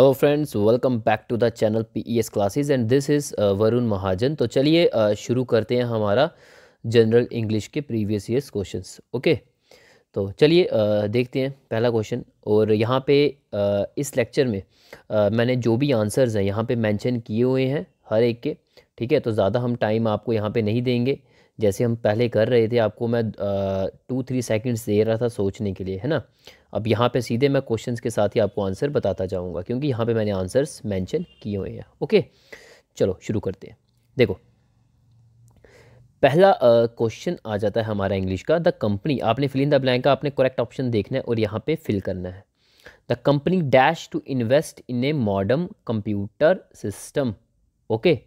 Hello friends welcome back to the channel PES classes and this is Varun Mahajan तो चलिए uh, शुरू करते हैं हमारा जनरल इंग्लिश के प्रीवियस ईयर्स क्वेश्चंस ओके तो चलिए uh, देखते हैं पहला क्वेश्चन और यहाँ पे uh, इस लेक्चर में uh, मैंने जो भी आंसर्स हैं यहाँ पे मेंशन किए हुए हैं हर एक के ठीक है तो ज़्यादा हम टाइम आपको यहाँ पर नहीं देंगे जैसे हम पहले कर रहे थे आपको मैं टू थ्री सेकेंड्स दे रहा था सोचने के लिए है ना अब यहाँ पे सीधे मैं क्वेश्चंस के साथ ही आपको आंसर बताता जाऊँगा क्योंकि यहाँ पे मैंने आंसर्स मेंशन किए हुए हैं ओके चलो शुरू करते हैं देखो पहला क्वेश्चन uh, आ जाता है हमारा इंग्लिश का द कंपनी आपने फिल इन द ब्लैंक का आपने करेक्ट ऑप्शन देखना है और यहाँ पे फिल करना है the company dash to invest in a modern computer system okay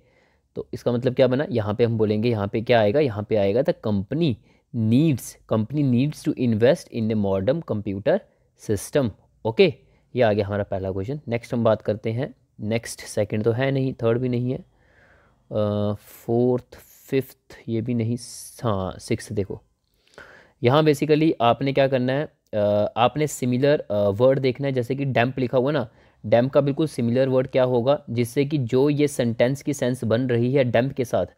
तो इसका मतलब क्या बना यहाँ पे हम बोलेंगे यहाँ पे क्या आएगा यहाँ पे आएगा the company needs company needs to invest in a modern computer system okay ये आ गया हमारा पहला क्वेश्चन नेक्स्ट हम बात करते हैं नेक्स्ट सेकंड तो है नहीं थर्ड भी नहीं है फोर्थ फिफ्थ ये भी नहीं हाँ सिक्स देखो यहाँ बेसिकली आपने क्या करना है uh, आपने सिमिलर वर्ड uh, देखना है जैसे कि डैम्प लिखा हुआ ना डैम्प का बिल्कुल सिमिलर वर्ड क्या होगा जिससे कि जो ये सेंटेंस की सेंस बन रही है डैम्प के साथ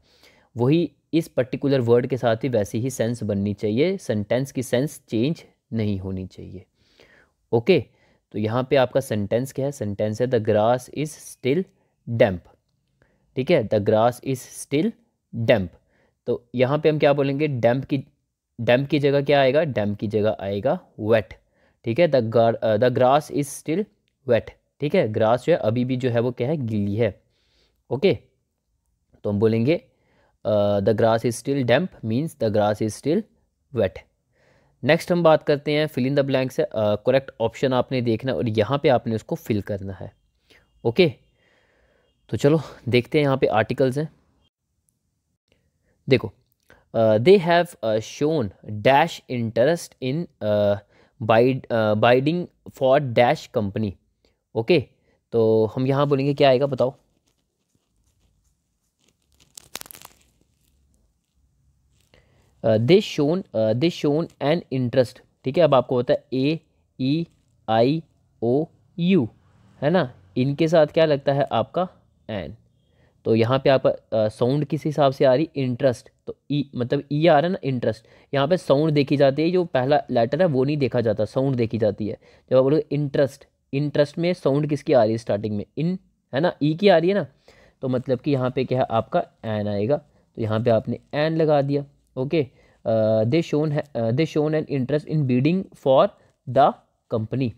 वही इस पर्टिकुलर वर्ड के साथ ही वैसी ही सेंस बननी चाहिए सेंटेंस की सेंस चेंज नहीं होनी चाहिए ओके तो यहाँ पे आपका सेंटेंस क्या है सेंटेंस है the grass is still damp ठीक है the grass is still damp तो यहाँ पे हम क्या बोलेंगे डैम्प की डैम्प की जगह क्या आएगा डैम्प की जगह आएगा वेट ठीक है the grass is still wet ठीक है ग्रास जो है अभी भी जो है वो क्या है गीली है ओके तो हम बोलेंगे the grass is still damp means the grass is still wet next हम बात करते हैं फिल इन द ब्लैंक से करेक्ट uh, ऑप्शन आपने देखना और यहाँ पे आपने उसको फिल करना है ओके okay? तो चलो देखते हैं यहाँ पे आर्टिकल्स हैं देखो they have shown dash interest in bid bidding for dash company okay तो हम यहाँ बोलेंगे क्या आएगा बताओ they shown they shown an interest ठीक है अब आपको होता है ए ई आई ओ यू है ना इनके साथ क्या लगता है आपका एन तो यहाँ पे आप साउंड uh, किस हिसाब से आ रही इंटरेस्ट तो ई e, मतलब ई e आ रहा है ना इंटरेस्ट यहाँ पे साउंड देखी जाती है जो पहला लेटर है वो नहीं देखा जाता साउंड देखी जाती है जब आप बोलोगे इंटरेस्ट इंटरेस्ट में साउंड किसकी आ रही है स्टार्टिंग में इन है ना ई e की आ रही है ना तो मतलब कि यहाँ पे क्या है आपका एन आएगा तो यहाँ पे आपने एन लगा दिया okay they shown they shown an interest in bidding for the company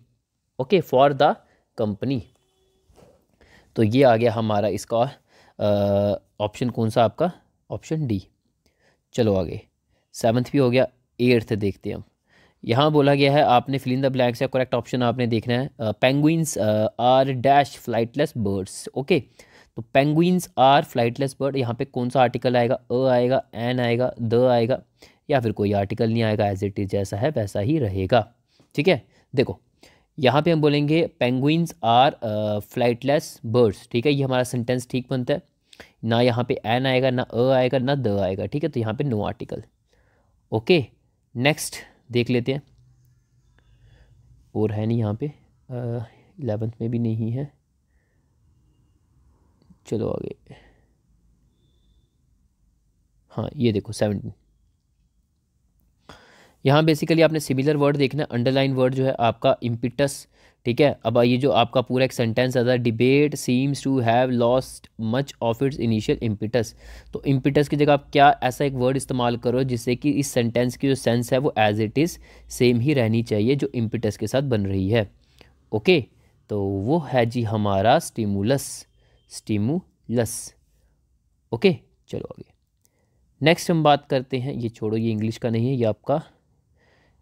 okay for the company तो ये आ गया हमारा इसका ऑप्शन uh, कौन सा आपका ऑप्शन डी चलो आगे सेवन्थ भी हो गया एट्थ देखते हैं हम यहाँ बोला गया है आपने फिलिंग द ब्लैंक्स से करेक्ट ऑप्शन आपने देखना है penguins are dash flightless birds okay तो पेंगुइन्स आर फ्लाइटलेस बर्ड यहाँ पे कौन सा आर्टिकल आएगा अ आएगा एन आएगा द आएगा या फिर कोई आर्टिकल नहीं आएगा एज इट इज़ जैसा है वैसा ही रहेगा ठीक है देखो यहाँ पे हम बोलेंगे पेंगुइन्स आर फ्लाइटलेस बर्ड्स ठीक है ये हमारा सेंटेंस ठीक बनता है ना यहाँ पे एन आएगा ना अ आएगा ना द आएगा ठीक है तो यहाँ पे नो आर्टिकल ओके नेक्स्ट देख लेते हैं और है नहीं यहाँ पे इलेवेंथ में भी नहीं है चलो आगे हाँ ये देखो सेवनटीन यहाँ बेसिकली आपने सिमिलर वर्ड देखना अंडरलाइन वर्ड जो है आपका इम्पिटस ठीक है अब ये जो आपका पूरा एक सेंटेंस आता है debate seems to have lost much of its initial impetus तो इम्पिटस की जगह आप क्या ऐसा एक वर्ड इस्तेमाल करो जिससे कि इस सेंटेंस की जो सेंस है वो एज इट इज़ सेम ही रहनी चाहिए जो इम्पिटस के साथ बन रही है ओके तो वो है जी हमारा स्टिमुलस स्टीमुलस ओके चलो आगे नेक्स्ट हम बात करते हैं ये छोड़ो ये इंग्लिश का नहीं है ये आपका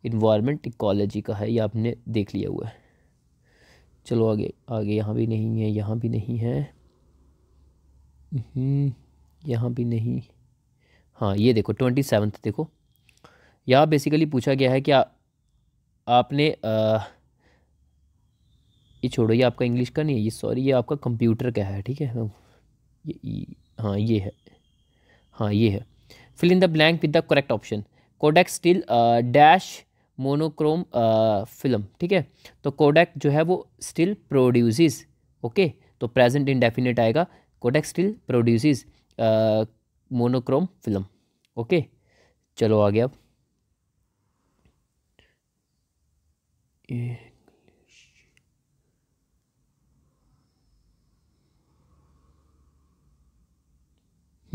इन्वायरमेंट इकोलॉजी का है ये आपने देख लिया हुआ है चलो आगे आगे यहाँ भी नहीं है यहाँ भी नहीं है हम्म, यहाँ भी नहीं हाँ ये देखो ट्वेंटी सेवन्थ देखो यहाँ बेसिकली पूछा गया है कि आ, आपने आ, ये छोड़ो ये आपका इंग्लिश का नहीं है ये सॉरी ये आपका कंप्यूटर का है ठीक है ये ये हाँ ये है हाँ ये है fill in the blank with the correct option Kodak still dash monochrome film ठीक है तो कोडेक जो है वो स्टिल प्रोड्यूसेस ओके तो प्रेजेंट इंडेफिनेट आएगा Kodak still produces monochrome film okay चलो आगे अब ये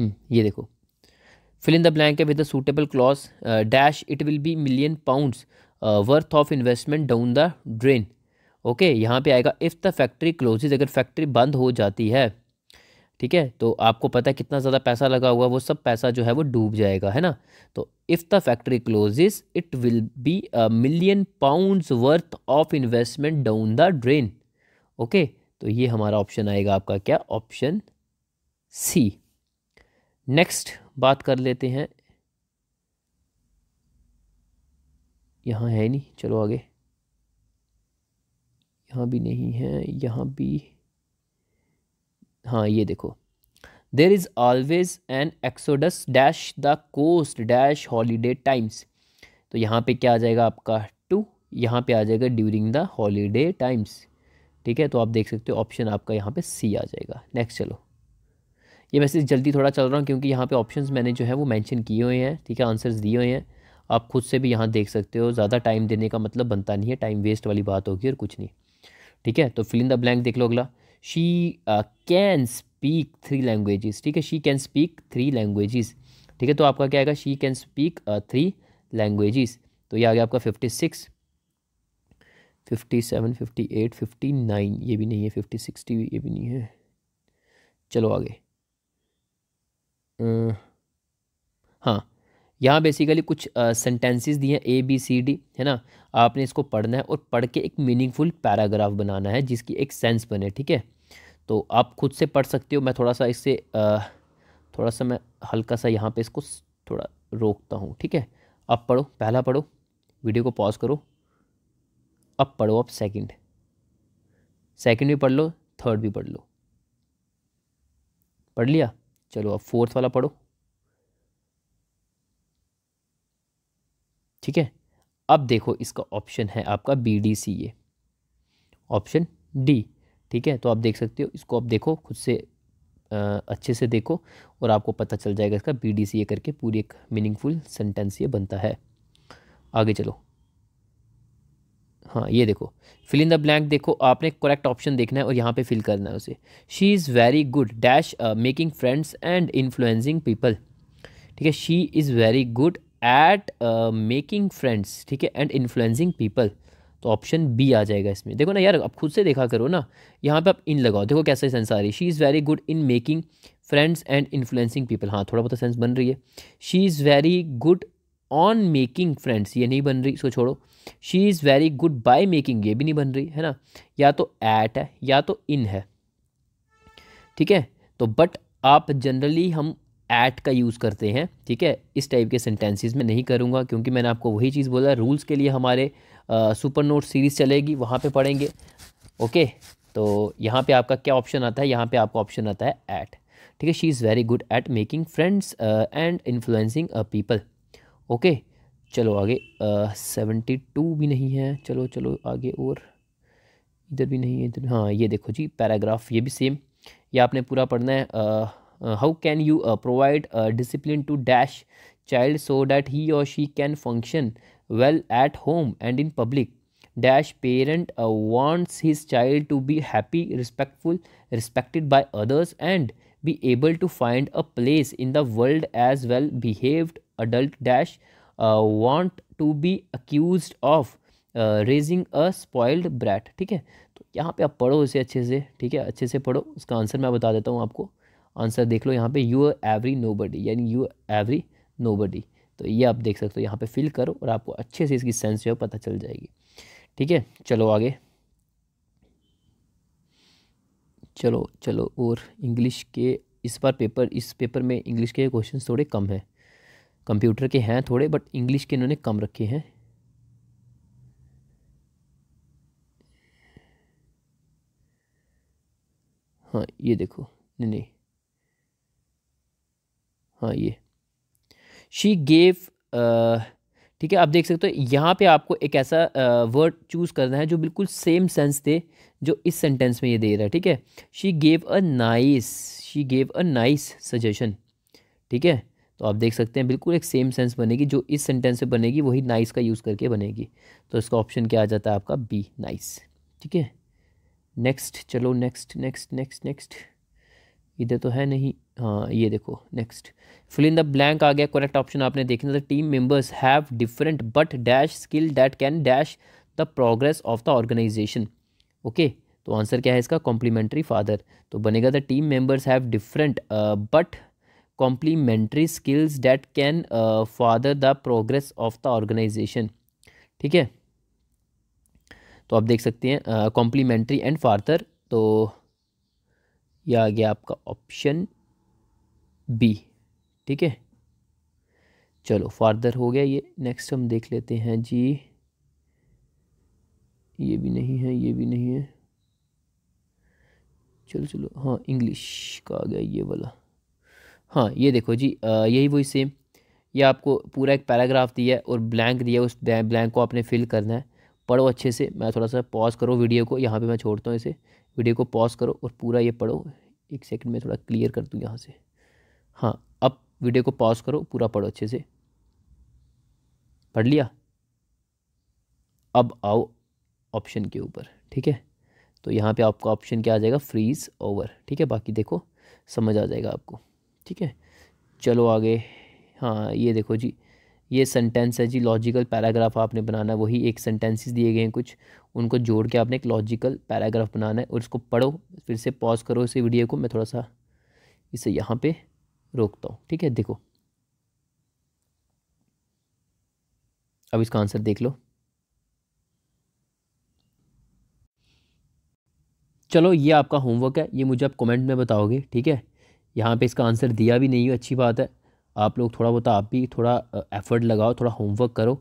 हम्म, ये देखो fill in the blank with the suitable clause dash it will be million pounds worth of investment down the drain okay यहाँ पे आएगा इफ़ द फैक्ट्री क्लोजेज अगर फैक्ट्री बंद हो जाती है ठीक है तो आपको पता है कितना ज़्यादा पैसा लगा हुआ वो सब पैसा जो है वो डूब जाएगा है ना तो if the factory closes it will be million pounds worth of investment down the drain okay तो ये हमारा ऑप्शन आएगा आपका क्या ऑप्शन सी नेक्स्ट बात कर लेते हैं यहाँ है नहीं चलो आगे यहाँ भी नहीं है यहाँ भी हाँ ये देखो there is always an exodus dash the coast dash holiday times तो यहाँ पे क्या आ जाएगा आपका टू यहाँ पे आ जाएगा ड्यूरिंग द हॉलीडे टाइम्स ठीक है तो आप देख सकते हो ऑप्शन आपका यहाँ पे सी आ जाएगा नेक्स्ट चलो ये मैसेज जल्दी थोड़ा चल रहा हूँ क्योंकि यहाँ पे ऑप्शंस मैंने जो है वो मेंशन किए हुए हैं ठीक है आंसर्स दिए हुए हैं आप खुद से भी यहाँ देख सकते हो ज़्यादा टाइम देने का मतलब बनता नहीं है टाइम वेस्ट वाली बात होगी और कुछ नहीं ठीक है तो फिल इन द ब्लैंक देख लो अगला she can speak three languages ठीक है she can speak three languages ठीक है तो आपका क्या आएगा she can speak three languages तो ये आ गया आपका fifty six fifty seven fifty eight fifty nine ये भी नहीं है फिफ्टी सिक्सटी ये भी नहीं है चलो आगे हाँ यहाँ बेसिकली कुछ सेंटेंसेस दिए हैं ए बी सी डी है ना आपने इसको पढ़ना है और पढ़ के एक मीनिंगफुल पैराग्राफ बनाना है जिसकी एक सेंस बने ठीक है तो आप खुद से पढ़ सकते हो मैं थोड़ा सा इससे थोड़ा सा मैं हल्का सा यहाँ पे इसको थोड़ा रोकता हूँ ठीक है अब पढ़ो पहला पढ़ो वीडियो को पॉज करो अब पढ़ो अब सेकंड सेकंड भी पढ़ लो थर्ड भी पढ़ लो पढ़ लिया चलो अब फोर्थ वाला पढ़ो ठीक है अब देखो इसका ऑप्शन है आपका B D C A option D ठीक है तो आप देख सकते हो इसको आप देखो खुद से आ, अच्छे से देखो और आपको पता चल जाएगा इसका बी डी सी ए करके पूरी एक मीनिंगफुल सेंटेंस ये बनता है आगे चलो हाँ ये देखो फिल इन द ब्लैंक देखो आपने करेक्ट ऑप्शन देखना है और यहाँ पे फिल करना है उसे she is very good dash making friends and influencing people ठीक है she is very good at making friends ठीक है एंड इन्फ्लुएंसिंग पीपल तो ऑप्शन बी आ जाएगा इसमें देखो ना यार आप खुद से देखा करो ना यहाँ पे आप इन लगाओ देखो कैसे सेंस आ रही है she is very good in making friends and influencing people हाँ थोड़ा बहुत सेंस तो बन रही है she is very good on making friends ये नहीं बन रही इसको छोड़ो she is very good by making ये भी नहीं बन रही है ना या तो ऐट है या तो इन है ठीक है तो बट आप जनरली हम ऐट का यूज़ करते हैं ठीक है इस टाइप के सेंटेंसेस में नहीं करूँगा क्योंकि मैंने आपको वही चीज़ बोला रूल्स के लिए हमारे सुपर नोट सीरीज़ चलेगी वहाँ पे पढ़ेंगे ओके तो यहाँ पे आपका क्या ऑप्शन आता है यहाँ पे आपका ऑप्शन आता है ऐट ठीक है she is very good at making friends and influencing a people okay चलो आगे सेवेंटी टू भी नहीं है चलो चलो आगे और इधर भी नहीं है इधर हाँ ये देखो जी पैराग्राफ ये भी सेम ये आपने पूरा पढ़ना है how can you provide discipline to dash child so that he or she can function well at home and in public dash parent wants his child to be happy respectful respected by others and be able to find a place in the world as well behaved adult dash uh, want to be accused of raising a spoiled brat ठीक है तो यहाँ पे आप पढ़ो इसे अच्छे से ठीक है अच्छे से पढ़ो उसका आंसर मैं बता देता हूँ आपको आंसर देख लो यहाँ पे यू एवरी नो बडी यानी यू एवरी नो बडी तो ये आप देख सकते हो यहाँ पे फिल करो और आपको अच्छे से इसकी सेंस जो है पता चल जाएगी ठीक है चलो आगे चलो चलो और इंग्लिश के इस बार पेपर इस पेपर में इंग्लिश के क्वेश्चन थोड़े कम हैं कंप्यूटर के हैं थोड़े बट इंग्लिश के इन्होंने कम रखे हैं हाँ ये देखो नहीं नहीं हाँ ये शी गेव ठीक है आप देख सकते हो यहाँ पे आपको एक ऐसा वर्ड चूज़ करना है जो बिल्कुल सेम सेंस दे जो इस सेंटेंस में ये दे रहा है ठीक है she gave a nice she gave a nice suggestion ठीक है तो आप देख सकते हैं बिल्कुल एक सेम सेंस बनेगी जो इस सेंटेंस में बनेगी वही नाइस का यूज़ करके बनेगी तो इसका ऑप्शन क्या आ जाता है आपका बी नाइस ठीक है नेक्स्ट चलो नेक्स्ट नेक्स्ट नेक्स्ट नेक्स्ट इधर तो है नहीं हाँ ये देखो next fill in the blank आ गया करेक्ट ऑप्शन आपने देखना था team members have different but dash skill that can dash the progress of the organization okay तो आंसर क्या है इसका कॉम्प्लीमेंट्री फादर तो बनेगा the team members have different but complementary skills that can further the progress of the organization ठीक है तो आप देख सकते हैं कॉम्प्लीमेंट्री एंड फार्थर तो ये आ गया आपका ऑप्शन बी ठीक है चलो फार्दर हो गया ये नेक्स्ट हम देख लेते हैं जी ये भी नहीं है ये भी नहीं है चलो चलो हाँ इंग्लिश का आ गया ये वाला हाँ ये देखो जी यही वही सेम ये आपको पूरा एक पैराग्राफ दिया है और ब्लैंक दिया है उस ब्लैंक को आपने फिल करना है पढ़ो अच्छे से मैं थोड़ा सा पॉज करो वीडियो को यहाँ पे मैं छोड़ता हूँ इसे वीडियो को पॉज करो और पूरा ये पढ़ो एक सेकंड में थोड़ा क्लियर कर दूँ यहाँ से हाँ अब वीडियो को पॉज करो पूरा पढ़ो अच्छे से पढ़ लिया अब आओ ऑप्शन के ऊपर ठीक है तो यहाँ पर आपका ऑप्शन क्या आ जाएगा फ्रीज ओवर ठीक है बाकी देखो समझ आ जाएगा आपको ठीक है चलो आगे हाँ ये देखो जी ये सेंटेंस है जी लॉजिकल पैराग्राफ आपने बनाना है वही एक सेंटेंसेस दिए गए हैं कुछ उनको जोड़ के आपने एक लॉजिकल पैराग्राफ बनाना है और इसको पढ़ो फिर से पॉज करो इसी वीडियो को मैं थोड़ा सा इसे यहाँ पे रोकता हूँ ठीक है देखो अब इसका आंसर देख लो चलो ये आपका होमवर्क है ये मुझे आप कमेंट में बताओगे ठीक है यहाँ पे इसका आंसर दिया भी नहीं है अच्छी बात है आप लोग थोड़ा बहुत आप भी थोड़ा एफर्ट लगाओ थोड़ा होमवर्क करो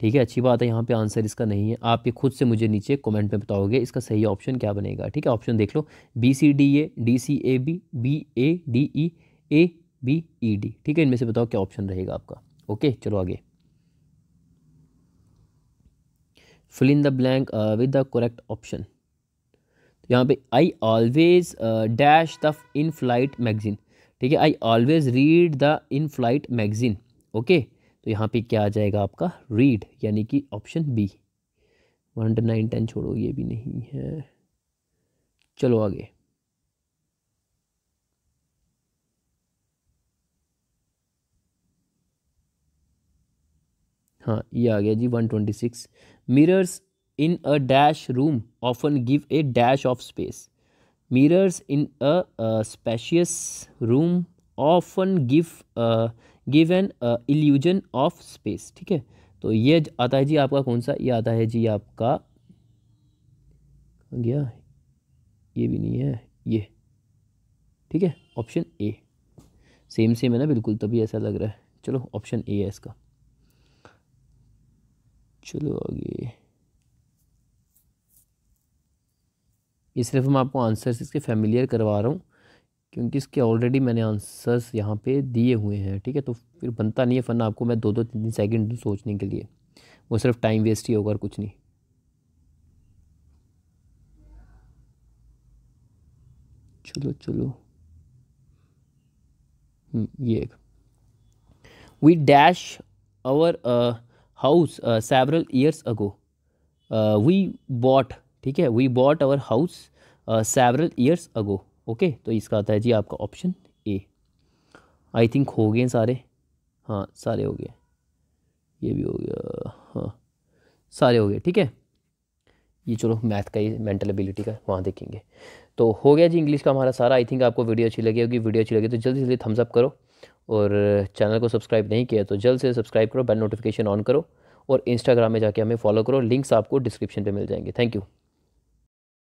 ठीक है अच्छी बात है यहाँ पे आंसर इसका नहीं है आप ये खुद से मुझे नीचे कमेंट में बताओगे इसका सही ऑप्शन क्या बनेगा ठीक है ऑप्शन देख लो B C D A D C A B B A D E A B E D ठीक है इनमें से बताओ क्या ऑप्शन रहेगा आपका ओके चलो आगे fill in the blank with the correct option यहाँ पे I always dash the in flight magazine ठीक है I always read the in flight magazine okay तो यहाँ पे क्या आ जाएगा आपका रीड यानी कि option B one two nine ten छोड़ो ये भी नहीं है चलो आगे हाँ ये आ गया G one twenty six mirrors in a dash room often give a dash of space mirrors in a spacious room often give give an illusion of space ठीक है तो ये आता है जी आपका कौन सा ये आता है जी आपका गया ये भी नहीं है ये ठीक है ऑप्शन ए सेम सेम है ना बिल्कुल तभी ऐसा लग रहा है चलो ऑप्शन ए है इसका चलो आगे ये सिर्फ मैं आपको आंसर्स इसके फैमिलियर करवा रहा हूँ क्योंकि इसके ऑलरेडी मैंने आंसर्स यहाँ पे दिए हुए हैं ठीक है तो फिर बनता नहीं है फन आपको मैं दो दो तीन तीन सेकेंड दूँ सोचने के लिए वो सिर्फ टाइम वेस्ट ही होगा और कुछ नहीं चलो चलो हम्म, ये एक we dash our house several years ago we bought ठीक है we bought our house several years ago okay तो इसका आता है जी आपका ऑप्शन ए आई थिंक हो गए सारे हाँ सारे हो गए ये भी हो गया हाँ सारे हो गए ठीक है ये चलो मैथ का ही मेंटल एबिलिटी का वहाँ देखेंगे तो हो गया जी इंग्लिश का हमारा सारा आई थिंक आपको वीडियो अच्छी लगी होगी वीडियो अच्छी लगी तो जल्दी से जल्दी थम्सअप करो और चैनल को सब्सक्राइब नहीं किया तो जल्द से सब्सक्राइब करो बेल नोटिफिकेशन ऑन करो और इंस्टाग्राम में जाके हमें फॉलो करो लिंक्स आपको डिस्क्रिप्शन पे मिल जाएंगे थैंक यू